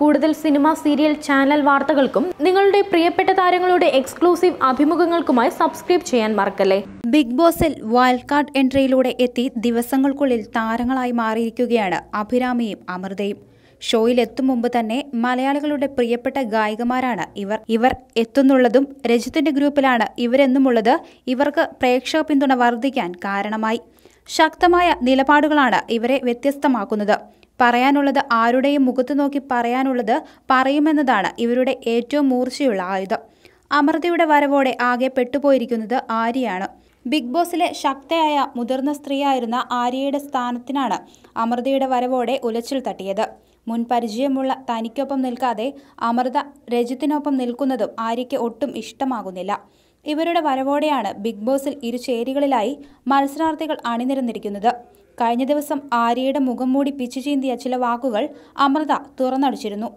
കൂടുതൽ cinema serial channel വാർത്തകൾക്കും നിങ്ങളുടെ പ്രിയപ്പെട്ട താരങ്ങളുടെ എക്സ്ക്ലൂസീവ് അഭിമുഖങ്ങൾക്കുമായി സബ്സ്ക്രൈബ് ചെയ്യാൻ മറക്കല്ലേ ബിഗ് ബോസിൽ വൈൽഡ് കാർഡ് എൻട്രിയിലൂടെ എത്തി ദിവസങ്ങൾക്കുള്ളിൽ താരങ്ങളായി മാറിയിരിക്കുകയാണ് അഭിരാമിയും അമൃതയും ഷോയിലെത്തും മുമ്പ് തന്നെ മലയാളികളുടെ പ്രിയപ്പെട്ട ഗായികമാരാണ് ഇവർ ഇവർ എത്തുന്നുള്ളതും രജിത്തിന്റെ ഗ്രൂപ്പിലാണ് ഇവരെന്നുമുള്ളത് ഇവർക്ക് പ്രേക്ഷക പിന്തുണ വർദ്ധിക്കാൻ കാരണമായി ശക്തമായ നിലപാടുകളാണ് ഇവരെ വ്യത്യസ്തമാക്കുന്നത് പറയാനുള്ളത് ആരുടെയും മുഖത്ത് നോക്കി പറയാനുള്ളത് പറയുമെന്നതാണ് ഇവരുടെ ഏറ്റവും മൂർച്ചയുള്ള ആയുധം അമൃതയുടെ വരവോടെ ആകെ പെട്ടുപോയിരിക്കുന്നത് ആര്യയാണ് ബിഗ് ബോസിലെ ശക്തയായ മുതിർന്ന സ്ത്രീയായിരുന്ന ആര്യയുടെ സ്ഥാനത്തിനാണ് അമൃതയുടെ വരവോടെ ഉലച്ചിൽ തട്ടിയത് മുൻ പരിചയമുള്ള തനിക്കൊപ്പം നിൽക്കാതെ അമൃത രജിത്തിനൊപ്പം നിൽക്കുന്നതും ആര്യയ്ക്ക് ഒട്ടും ഇഷ്ടമാകുന്നില്ല ഇവരുടെ വരവോടെയാണ് ബിഗ് ബോസിൽ ഇരുചേരികളിലായി മത്സരാർത്ഥികൾ അണിനിരന്നിരിക്കുന്നത് കഴിഞ്ഞ ദിവസം ആര്യയുടെ മുഖം മൂടി പിച്ചു ചീന്തിയ ചില വാക്കുകൾ അമൃത തുറന്നടിച്ചിരുന്നു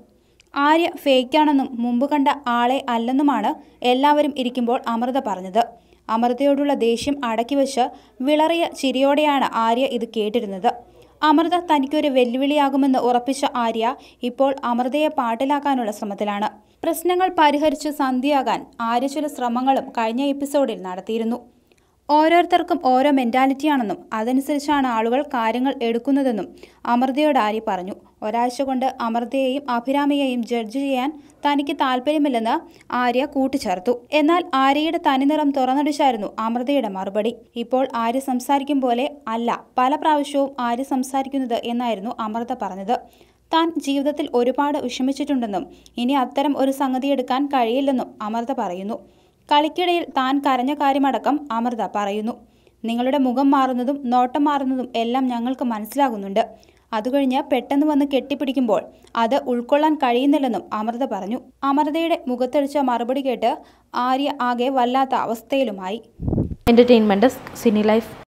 ആര്യ ഫേക്കാണെന്നും മുമ്പ് കണ്ട ആളെ അല്ലെന്നുമാണ് എല്ലാവരും ഇരിക്കുമ്പോൾ അമൃത പറഞ്ഞത് അമൃതയോടുള്ള ദേഷ്യം അടക്കി അടക്കിവെച്ച് വിളറിയ ചിരിയോടെയാണ് ആര്യ ഇത് കേട്ടിരുന്നത് അമൃത തനിക്കൊരു വെല്ലുവിളിയാകുമെന്ന് ഉറപ്പിച്ച ആര്യ ഇപ്പോൾ അമൃതയെ പാട്ടിലാക്കാനുള്ള ശ്രമത്തിലാണ് പ്രശ്നങ്ങൾ പരിഹരിച്ച് സന്ധിയാകാൻ ആര്യ ചില ശ്രമങ്ങളും കഴിഞ്ഞ എപ്പിസോഡിൽ നടത്തിയിരുന്നു ഓരോരുത്തർക്കും ഓരോ മെൻറ്റാലിറ്റിയാണെന്നും അതനുസരിച്ചാണ് ആളുകൾ കാര്യങ്ങൾ എടുക്കുന്നതെന്നും അമൃതയോട് ആര്യ പറഞ്ഞു ഒരാഴ്ച കൊണ്ട് അമൃതയെയും അഭിരാമിയെയും ജഡ്ജ് ചെയ്യാൻ തനിക്ക് താല്പര്യമില്ലെന്ന് ആര്യ കൂട്ടിച്ചേർത്തു എന്നാൽ ആര്യയുടെ തനിനിറം തുറന്നടിച്ചായിരുന്നു അമൃതയുടെ മറുപടി ഇപ്പോൾ ആര്യ സംസാരിക്കും പോലെ അല്ല പല പ്രാവശ്യവും ആര്യ സംസാരിക്കുന്നത് എന്നായിരുന്നു അമൃത പറഞ്ഞത് താൻ ജീവിതത്തിൽ ഒരുപാട് വിഷമിച്ചിട്ടുണ്ടെന്നും ഇനി അത്തരം ഒരു സംഗതി എടുക്കാൻ കഴിയില്ലെന്നും അമൃത പറയുന്നു കളിക്കിടയിൽ താൻ കരഞ്ഞ കാര്യമടക്കം അമൃത പറയുന്നു നിങ്ങളുടെ മുഖം മാറുന്നതും നോട്ടം മാറുന്നതും എല്ലാം ഞങ്ങൾക്ക് മനസ്സിലാകുന്നുണ്ട് അതുകഴിഞ്ഞ് പെട്ടെന്ന് വന്ന് കെട്ടിപ്പിടിക്കുമ്പോൾ അത് ഉൾക്കൊള്ളാൻ കഴിയുന്നില്ലെന്നും അമൃത പറഞ്ഞു അമൃതയുടെ മുഖത്തടിച്ച മറുപടി കേട്ട് ആര്യ ആകെ വല്ലാത്ത അവസ്ഥയിലുമായി എൻ്റർടൈൻമെൻറ്റ് സിനി ലൈഫ്